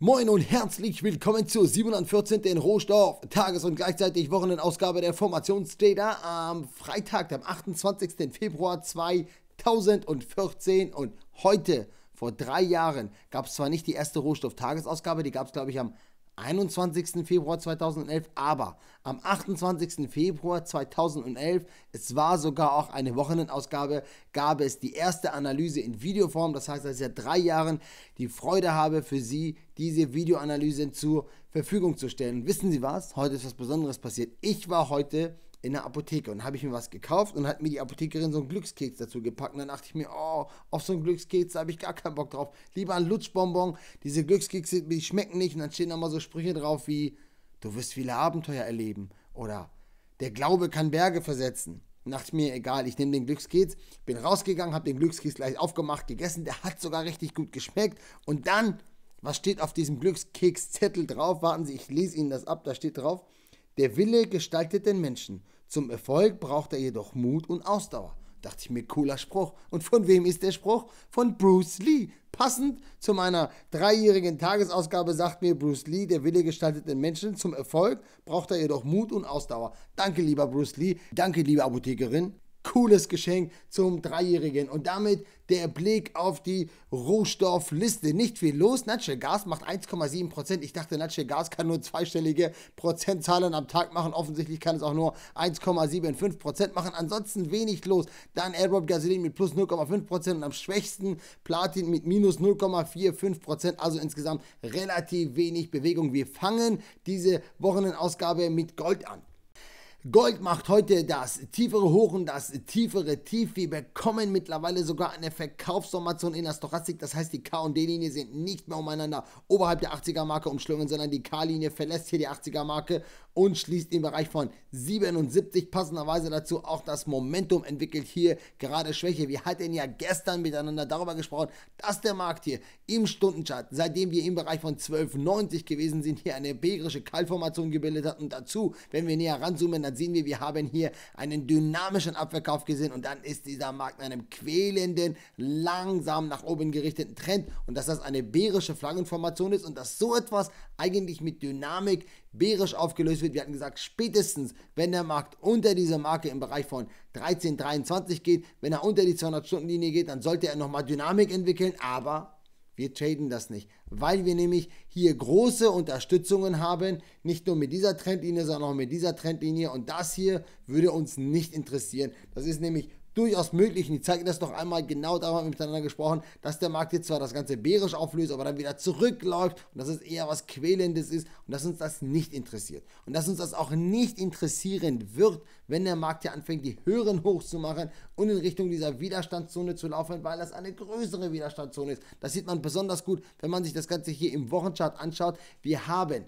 Moin und herzlich willkommen zur 714. Rohstoff Tages- und gleichzeitig Wochenendausgabe der Formationsdata am Freitag, dem 28. Februar 2014 und heute vor drei Jahren gab es zwar nicht die erste Rohstoff-Tagesausgabe, die gab es glaube ich am 21. Februar 2011, aber am 28. Februar 2011, es war sogar auch eine Wochenendausgabe, gab es die erste Analyse in Videoform. Das heißt, dass ich seit drei Jahren die Freude habe, für Sie diese Videoanalyse zur Verfügung zu stellen. Und wissen Sie was? Heute ist was Besonderes passiert. Ich war heute in der Apotheke und habe ich mir was gekauft und hat mir die Apothekerin so einen Glückskeks dazu gepackt. Und dann dachte ich mir, oh, auf so einen Glückskeks habe ich gar keinen Bock drauf. Lieber ein Lutschbonbon. Diese Glückskekse, die schmecken nicht. Und dann stehen da mal so Sprüche drauf wie, du wirst viele Abenteuer erleben. Oder, der Glaube kann Berge versetzen. Und dachte ich mir, egal, ich nehme den Glückskeks. Bin rausgegangen, habe den Glückskeks gleich aufgemacht, gegessen. Der hat sogar richtig gut geschmeckt. Und dann, was steht auf diesem Glückskekszettel drauf? Warten Sie, ich lese Ihnen das ab. Da steht drauf, der Wille gestaltet den Menschen. Zum Erfolg braucht er jedoch Mut und Ausdauer. Dachte ich mir, cooler Spruch. Und von wem ist der Spruch? Von Bruce Lee. Passend zu meiner dreijährigen Tagesausgabe sagt mir Bruce Lee, der Wille gestaltet den Menschen. Zum Erfolg braucht er jedoch Mut und Ausdauer. Danke, lieber Bruce Lee. Danke, liebe Apothekerin cooles Geschenk zum Dreijährigen. Und damit der Blick auf die Rohstoffliste. Nicht viel los. Natural Gas macht 1,7 Ich dachte, Natural Gas kann nur zweistellige Prozentzahlen am Tag machen. Offensichtlich kann es auch nur 1,75 machen. Ansonsten wenig los. Dann Aerob Gasoline mit plus 0,5 und am schwächsten Platin mit minus 0,45 Also insgesamt relativ wenig Bewegung. Wir fangen diese Wochenendausgabe mit Gold an. Gold macht heute das tiefere Hoch und das tiefere Tief. Wir bekommen mittlerweile sogar eine Verkaufsformation in der Stochastik. Das heißt, die K- und D-Linie sind nicht mehr umeinander oberhalb der 80er-Marke umschlungen, sondern die K-Linie verlässt hier die 80er-Marke und schließt den Bereich von 77. Passenderweise dazu auch das Momentum entwickelt hier gerade Schwäche. Wir hatten ja gestern miteinander darüber gesprochen, dass der Markt hier im Stundenchart, seitdem wir im Bereich von 12,90 gewesen sind, hier eine bärische Kaltformation gebildet hat. Und dazu, wenn wir näher ranzoomen, dann sehen wir, wir haben hier einen dynamischen Abverkauf gesehen und dann ist dieser Markt in einem quälenden, langsam nach oben gerichteten Trend und dass das eine bärische Flaggenformation ist und dass so etwas eigentlich mit Dynamik bärisch aufgelöst wird. Wir hatten gesagt, spätestens, wenn der Markt unter diese Marke im Bereich von 13,23 geht, wenn er unter die 200-Stunden-Linie geht, dann sollte er nochmal Dynamik entwickeln, aber wir traden das nicht weil wir nämlich hier große Unterstützungen haben, nicht nur mit dieser Trendlinie, sondern auch mit dieser Trendlinie und das hier würde uns nicht interessieren. Das ist nämlich durchaus möglich. Und Ich zeige das noch einmal genau, darüber miteinander gesprochen, dass der Markt jetzt zwar das Ganze bärisch auflöst, aber dann wieder zurückläuft und dass es eher was Quälendes ist und dass uns das nicht interessiert. Und dass uns das auch nicht interessieren wird, wenn der Markt ja anfängt, die höheren Hochs zu machen und in Richtung dieser Widerstandszone zu laufen, weil das eine größere Widerstandszone ist. Das sieht man besonders gut, wenn man sich das Ganze hier im Wochenchart anschaut. Wir haben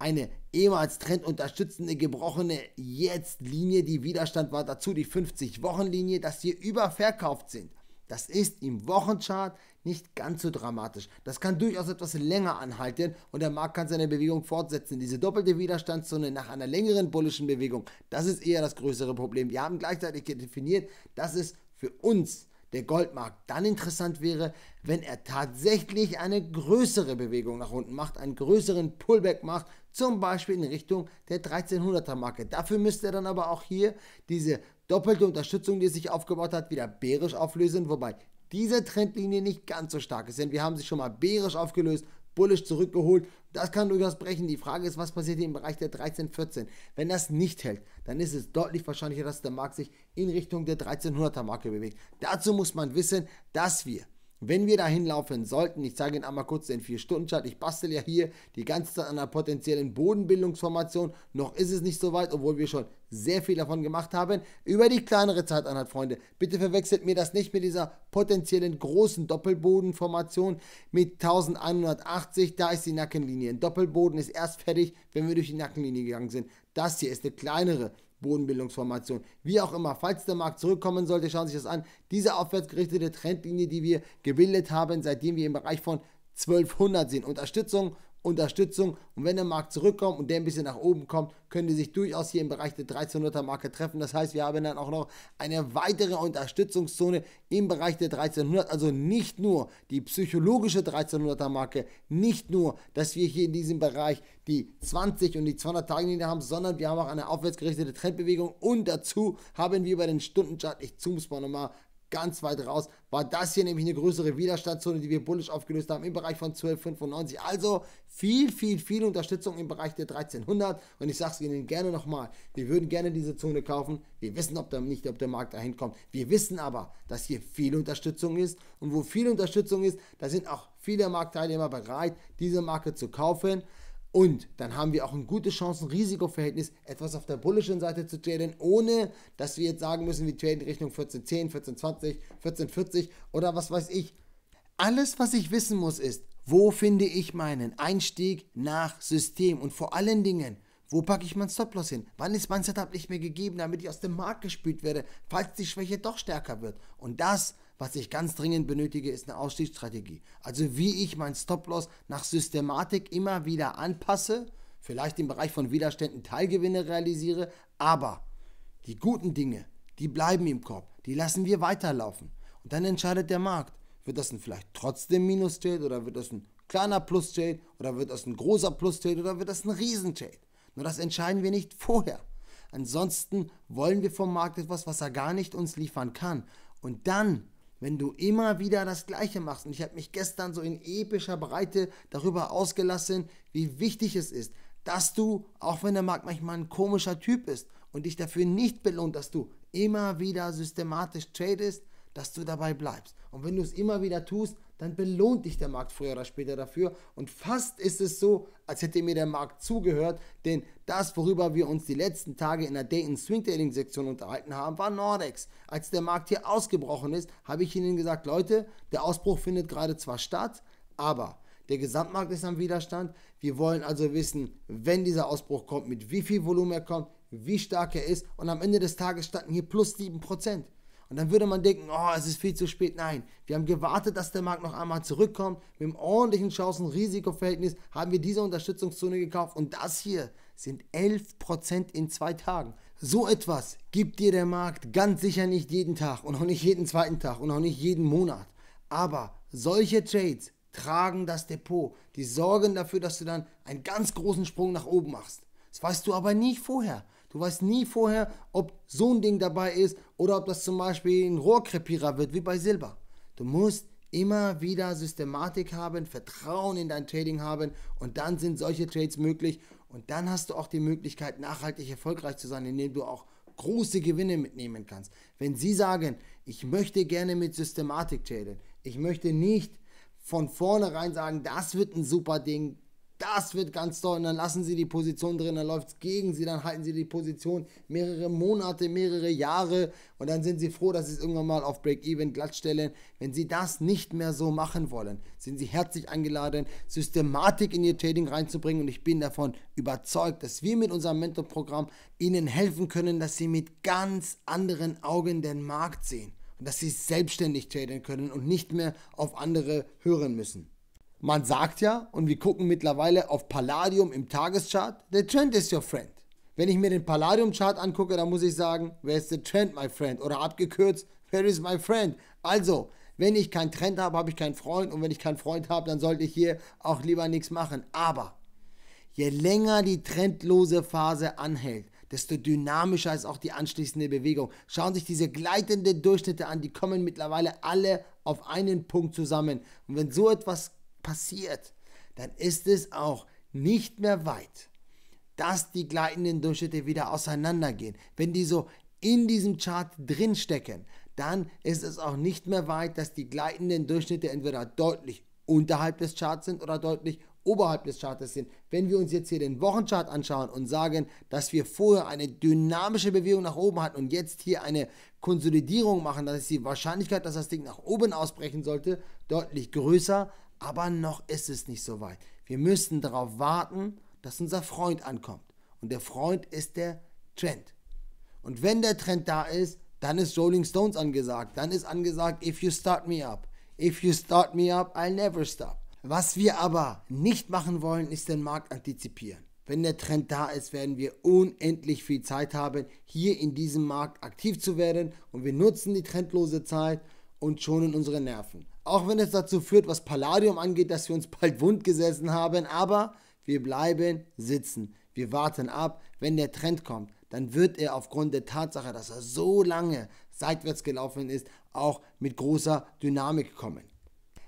eine ehemals trendunterstützende gebrochene Jetzt-Linie, die Widerstand war dazu die 50-Wochen-Linie, dass wir überverkauft sind. Das ist im Wochenchart nicht ganz so dramatisch. Das kann durchaus etwas länger anhalten und der Markt kann seine Bewegung fortsetzen. Diese doppelte Widerstandszone nach einer längeren bullischen Bewegung, das ist eher das größere Problem. Wir haben gleichzeitig definiert, dass es für uns der Goldmarkt dann interessant wäre, wenn er tatsächlich eine größere Bewegung nach unten macht, einen größeren Pullback macht, zum Beispiel in Richtung der 1300er Marke. Dafür müsste er dann aber auch hier diese doppelte Unterstützung, die es sich aufgebaut hat, wieder bärisch auflösen, wobei diese Trendlinie nicht ganz so stark ist, denn wir haben sie schon mal bärisch aufgelöst bullisch zurückgeholt. Das kann durchaus brechen. Die Frage ist, was passiert hier im Bereich der 13,14? Wenn das nicht hält, dann ist es deutlich wahrscheinlicher, dass der Markt sich in Richtung der 1300er Marke bewegt. Dazu muss man wissen, dass wir wenn wir dahin laufen sollten, ich zeige Ihnen einmal kurz den 4-Stunden-Chart, ich bastel ja hier die ganze Zeit an einer potenziellen Bodenbildungsformation, noch ist es nicht so weit, obwohl wir schon sehr viel davon gemacht haben, über die kleinere Zeiteinheit, Freunde. Bitte verwechselt mir das nicht mit dieser potenziellen großen Doppelbodenformation mit 1180, da ist die Nackenlinie. Ein Doppelboden ist erst fertig, wenn wir durch die Nackenlinie gegangen sind. Das hier ist eine kleinere Bodenbildungsformation. Wie auch immer, falls der Markt zurückkommen sollte, schauen Sie sich das an. Diese aufwärts gerichtete Trendlinie, die wir gebildet haben, seitdem wir im Bereich von 1200 sehen. Unterstützung, Unterstützung. Und wenn der Markt zurückkommt und der ein bisschen nach oben kommt, können die sich durchaus hier im Bereich der 1300er Marke treffen. Das heißt, wir haben dann auch noch eine weitere Unterstützungszone im Bereich der 1300. Also nicht nur die psychologische 1300er Marke, nicht nur, dass wir hier in diesem Bereich die 20 und die 200 Tage Linie haben, sondern wir haben auch eine aufwärtsgerichtete Trendbewegung. Und dazu haben wir bei den Stundenchart, ich zoome es mal nochmal ganz weit raus. War das hier nämlich eine größere Widerstandszone, die wir bullisch aufgelöst haben im Bereich von 12,95. Also viel, viel, viel Unterstützung im Bereich der 1300. Und ich sage es Ihnen gerne nochmal, wir würden gerne diese Zone kaufen. Wir wissen ob der, nicht, ob der Markt dahin kommt. Wir wissen aber, dass hier viel Unterstützung ist. Und wo viel Unterstützung ist, da sind auch viele Marktteilnehmer bereit, diese Marke zu kaufen. Und dann haben wir auch ein gutes Chancen-Risiko-Verhältnis, etwas auf der bullischen Seite zu traden, ohne dass wir jetzt sagen müssen, wir traden Richtung 1410, 1420, 1440 oder was weiß ich. Alles, was ich wissen muss, ist, wo finde ich meinen Einstieg nach System und vor allen Dingen, wo packe ich meinen Stop-Loss hin? Wann ist mein Setup nicht mehr gegeben, damit ich aus dem Markt gespült werde, falls die Schwäche doch stärker wird? Und das ist. Was ich ganz dringend benötige, ist eine Ausstiegsstrategie. Also wie ich mein Stop-Loss nach Systematik immer wieder anpasse, vielleicht im Bereich von Widerständen Teilgewinne realisiere, aber die guten Dinge, die bleiben im Korb, die lassen wir weiterlaufen. Und dann entscheidet der Markt. Wird das ein vielleicht trotzdem Minus-Trade oder wird das ein kleiner Plus-Trade oder wird das ein großer Plus-Trade oder wird das ein Riesen-Trade? Nur das entscheiden wir nicht vorher. Ansonsten wollen wir vom Markt etwas, was er gar nicht uns liefern kann. Und dann wenn du immer wieder das Gleiche machst. Und ich habe mich gestern so in epischer Breite darüber ausgelassen, wie wichtig es ist, dass du, auch wenn der Markt manchmal ein komischer Typ ist und dich dafür nicht belohnt, dass du immer wieder systematisch tradest, dass du dabei bleibst. Und wenn du es immer wieder tust, dann belohnt dich der Markt früher oder später dafür. Und fast ist es so, als hätte mir der Markt zugehört, denn das, worüber wir uns die letzten Tage in der Dayton Swing Trading Sektion unterhalten haben, war Nordex. Als der Markt hier ausgebrochen ist, habe ich ihnen gesagt, Leute, der Ausbruch findet gerade zwar statt, aber der Gesamtmarkt ist am Widerstand. Wir wollen also wissen, wenn dieser Ausbruch kommt, mit wie viel Volumen er kommt, wie stark er ist. Und am Ende des Tages standen hier plus 7%. Und dann würde man denken, oh, es ist viel zu spät. Nein, wir haben gewartet, dass der Markt noch einmal zurückkommt. Mit einem ordentlichen Chancen-Risikoverhältnis haben wir diese Unterstützungszone gekauft. Und das hier sind 11% in zwei Tagen. So etwas gibt dir der Markt ganz sicher nicht jeden Tag und auch nicht jeden zweiten Tag und auch nicht jeden Monat. Aber solche Trades tragen das Depot. Die sorgen dafür, dass du dann einen ganz großen Sprung nach oben machst. Das weißt du aber nie vorher. Du weißt nie vorher, ob so ein Ding dabei ist oder ob das zum Beispiel ein Rohrkrepierer wird, wie bei Silber. Du musst immer wieder Systematik haben, Vertrauen in dein Trading haben und dann sind solche Trades möglich und dann hast du auch die Möglichkeit, nachhaltig erfolgreich zu sein, indem du auch große Gewinne mitnehmen kannst. Wenn Sie sagen, ich möchte gerne mit Systematik traden, ich möchte nicht von vornherein sagen, das wird ein super Ding, das wird ganz toll. Und dann lassen sie die Position drin, dann läuft es gegen sie, dann halten sie die Position mehrere Monate, mehrere Jahre und dann sind sie froh, dass sie es irgendwann mal auf Break-Even glattstellen. Wenn sie das nicht mehr so machen wollen, sind sie herzlich eingeladen, Systematik in ihr Trading reinzubringen und ich bin davon überzeugt, dass wir mit unserem Mentor-Programm ihnen helfen können, dass sie mit ganz anderen Augen den Markt sehen und dass sie selbstständig traden können und nicht mehr auf andere hören müssen. Man sagt ja, und wir gucken mittlerweile auf Palladium im Tageschart, the trend is your friend. Wenn ich mir den Palladium-Chart angucke, dann muss ich sagen, where is the trend, my friend? Oder abgekürzt, where is my friend? Also, wenn ich keinen Trend habe, habe ich keinen Freund. Und wenn ich keinen Freund habe, dann sollte ich hier auch lieber nichts machen. Aber je länger die trendlose Phase anhält, desto dynamischer ist auch die anschließende Bewegung. Schauen sich diese gleitenden Durchschnitte an, die kommen mittlerweile alle auf einen Punkt zusammen. Und wenn so etwas passiert, dann ist es auch nicht mehr weit, dass die gleitenden Durchschnitte wieder auseinandergehen. Wenn die so in diesem Chart drinstecken, dann ist es auch nicht mehr weit, dass die gleitenden Durchschnitte entweder deutlich unterhalb des Charts sind oder deutlich oberhalb des Chartes sind. Wenn wir uns jetzt hier den Wochenchart anschauen und sagen, dass wir vorher eine dynamische Bewegung nach oben hatten und jetzt hier eine Konsolidierung machen, dann ist die Wahrscheinlichkeit, dass das Ding nach oben ausbrechen sollte, deutlich größer aber noch ist es nicht so weit. Wir müssen darauf warten, dass unser Freund ankommt. Und der Freund ist der Trend. Und wenn der Trend da ist, dann ist Rolling Stones angesagt. Dann ist angesagt, if you start me up. If you start me up, I'll never stop. Was wir aber nicht machen wollen, ist den Markt antizipieren. Wenn der Trend da ist, werden wir unendlich viel Zeit haben, hier in diesem Markt aktiv zu werden und wir nutzen die trendlose Zeit und schonen unsere Nerven. Auch wenn es dazu führt, was Palladium angeht, dass wir uns bald wund gesessen haben, aber wir bleiben sitzen. Wir warten ab, wenn der Trend kommt, dann wird er aufgrund der Tatsache, dass er so lange seitwärts gelaufen ist, auch mit großer Dynamik kommen.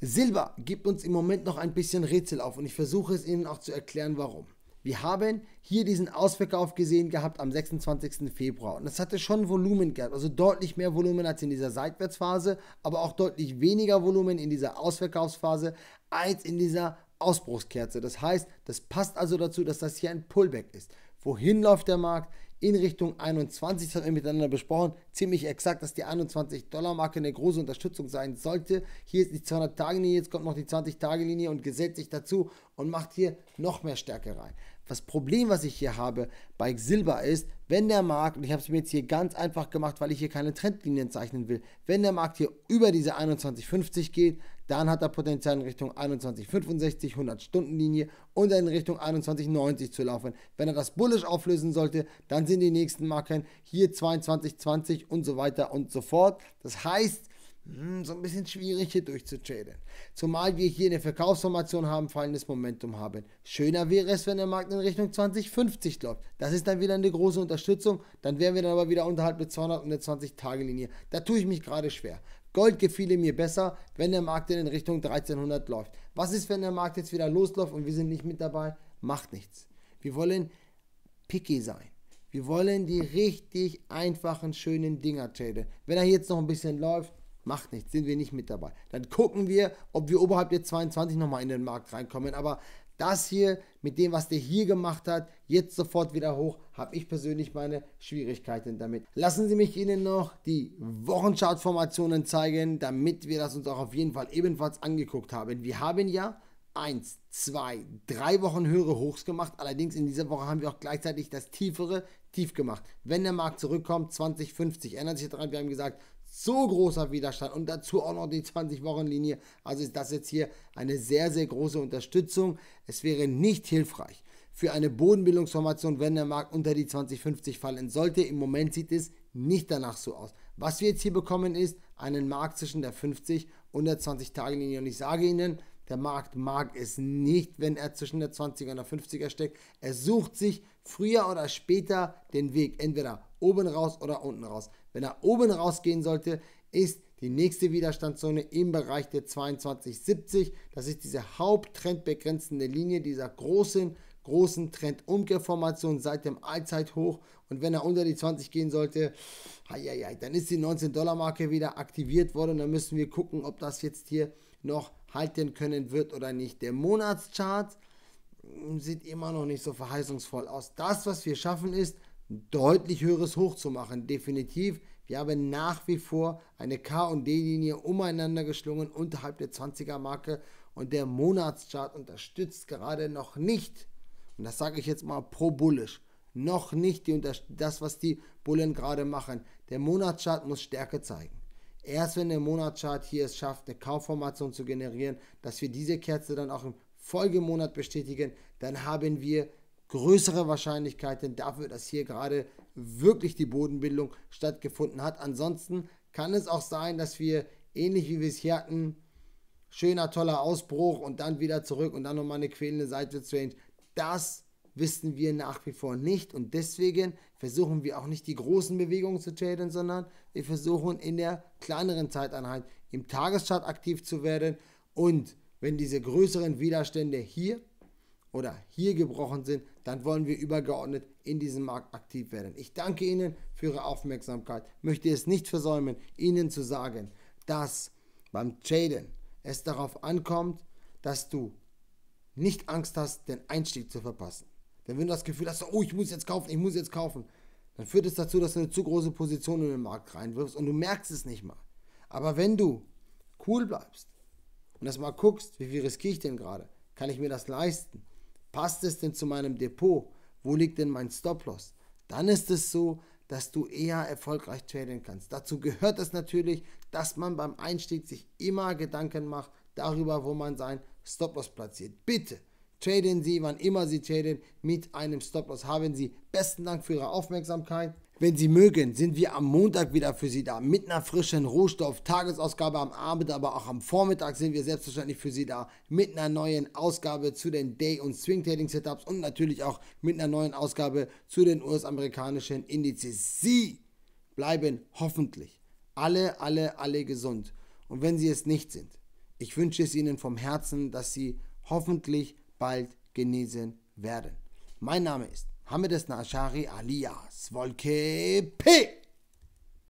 Silber gibt uns im Moment noch ein bisschen Rätsel auf und ich versuche es Ihnen auch zu erklären, warum. Wir haben hier diesen Ausverkauf gesehen gehabt am 26. Februar und das hatte schon Volumen gehabt, also deutlich mehr Volumen als in dieser Seitwärtsphase, aber auch deutlich weniger Volumen in dieser Ausverkaufsphase als in dieser Ausbruchskerze. Das heißt, das passt also dazu, dass das hier ein Pullback ist. Wohin läuft der Markt? in Richtung 21. Das haben wir miteinander besprochen. Ziemlich exakt, dass die 21-Dollar-Marke eine große Unterstützung sein sollte. Hier ist die 200-Tage-Linie, jetzt kommt noch die 20-Tage-Linie und gesellt sich dazu und macht hier noch mehr Stärke rein. Das Problem, was ich hier habe bei Silber ist, wenn der Markt, und ich habe es mir jetzt hier ganz einfach gemacht, weil ich hier keine Trendlinien zeichnen will, wenn der Markt hier über diese 21,50 geht, dann hat er Potenzial in Richtung 21,65, 100 Stunden Linie und in Richtung 21,90 zu laufen. Wenn er das bullisch auflösen sollte, dann sind die nächsten Marken hier 22,20 und so weiter und so fort. Das heißt, hm, so ein bisschen schwierig hier durchzutraden. Zumal wir hier eine Verkaufsformation haben, fallendes Momentum haben. Schöner wäre es, wenn der Markt in Richtung 2050 läuft. Das ist dann wieder eine große Unterstützung. Dann wären wir dann aber wieder unterhalb der 200 der 20-Tage-Linie. Da tue ich mich gerade schwer. Gold gefiele mir besser, wenn der Markt in Richtung 1300 läuft. Was ist, wenn der Markt jetzt wieder losläuft und wir sind nicht mit dabei? Macht nichts. Wir wollen picky sein. Wir wollen die richtig einfachen, schönen Dinger traden. Wenn er jetzt noch ein bisschen läuft, Macht nichts, sind wir nicht mit dabei. Dann gucken wir, ob wir oberhalb der 22 nochmal in den Markt reinkommen. Aber das hier, mit dem, was der hier gemacht hat, jetzt sofort wieder hoch, habe ich persönlich meine Schwierigkeiten damit. Lassen Sie mich Ihnen noch die Wochenchartformationen zeigen, damit wir das uns auch auf jeden Fall ebenfalls angeguckt haben. Wir haben ja 1, 2, 3 Wochen höhere Hochs gemacht. Allerdings in dieser Woche haben wir auch gleichzeitig das tiefere Tief gemacht. Wenn der Markt zurückkommt, 2050, erinnert sich daran, wir haben gesagt, so großer Widerstand und dazu auch noch die 20-Wochen-Linie. Also ist das jetzt hier eine sehr, sehr große Unterstützung. Es wäre nicht hilfreich für eine Bodenbildungsformation, wenn der Markt unter die 2050 fallen sollte. Im Moment sieht es nicht danach so aus. Was wir jetzt hier bekommen ist einen Markt zwischen der 50 und der 20-Tage-Linie. Und ich sage Ihnen, der Markt mag es nicht, wenn er zwischen der 20er und der 50er steckt. Er sucht sich früher oder später den Weg, entweder oben raus oder unten raus. Wenn er oben rausgehen sollte, ist die nächste Widerstandszone im Bereich der 2270. Das ist diese haupttrendbegrenzende Linie dieser großen, großen Trendumkehrformation seit dem Allzeithoch. Und wenn er unter die 20 gehen sollte, heieiei, dann ist die 19-Dollar-Marke wieder aktiviert worden. Dann müssen wir gucken, ob das jetzt hier noch halten können wird oder nicht. Der Monatschart sieht immer noch nicht so verheißungsvoll aus. Das, was wir schaffen, ist deutlich höheres Hoch zu machen. Definitiv, wir haben nach wie vor eine K- und D-Linie umeinander geschlungen unterhalb der 20er-Marke und der Monatschart unterstützt gerade noch nicht, und das sage ich jetzt mal pro bullisch, noch nicht die, das, was die Bullen gerade machen. Der Monatschart muss Stärke zeigen. Erst wenn der Monatschart hier es schafft, eine Kaufformation zu generieren, dass wir diese Kerze dann auch im Folgemonat bestätigen, dann haben wir größere Wahrscheinlichkeiten dafür, dass hier gerade wirklich die Bodenbildung stattgefunden hat. Ansonsten kann es auch sein, dass wir ähnlich wie wir es hier hatten, schöner, toller Ausbruch und dann wieder zurück und dann nochmal eine quälende Seite Seitwärtsrange. Das wissen wir nach wie vor nicht und deswegen versuchen wir auch nicht die großen Bewegungen zu traden, sondern wir versuchen in der kleineren Zeiteinheit im Tageschart aktiv zu werden und wenn diese größeren Widerstände hier oder hier gebrochen sind, dann wollen wir übergeordnet in diesem Markt aktiv werden. Ich danke Ihnen für Ihre Aufmerksamkeit, möchte es nicht versäumen, Ihnen zu sagen, dass beim Traden es darauf ankommt, dass du nicht Angst hast, den Einstieg zu verpassen. Denn wenn du das Gefühl hast, oh, ich muss jetzt kaufen, ich muss jetzt kaufen, dann führt es dazu, dass du eine zu große Position in den Markt reinwirfst und du merkst es nicht mal. Aber wenn du cool bleibst und das mal guckst, wie viel riskiere ich denn gerade, kann ich mir das leisten Passt es denn zu meinem Depot? Wo liegt denn mein Stop-Loss? Dann ist es so, dass du eher erfolgreich traden kannst. Dazu gehört es natürlich, dass man beim Einstieg sich immer Gedanken macht darüber, wo man sein Stop-Loss platziert. Bitte traden Sie, wann immer Sie traden, mit einem Stop-Loss. Haben Sie besten Dank für Ihre Aufmerksamkeit. Wenn Sie mögen, sind wir am Montag wieder für Sie da mit einer frischen Rohstoff-Tagesausgabe. Am Abend, aber auch am Vormittag sind wir selbstverständlich für Sie da mit einer neuen Ausgabe zu den Day- und Swing-Trading-Setups und natürlich auch mit einer neuen Ausgabe zu den US-amerikanischen Indizes. Sie bleiben hoffentlich alle, alle, alle gesund. Und wenn Sie es nicht sind, ich wünsche es Ihnen vom Herzen, dass Sie hoffentlich bald genesen werden. Mein Name ist Hamedes Nashari alias Wolke P.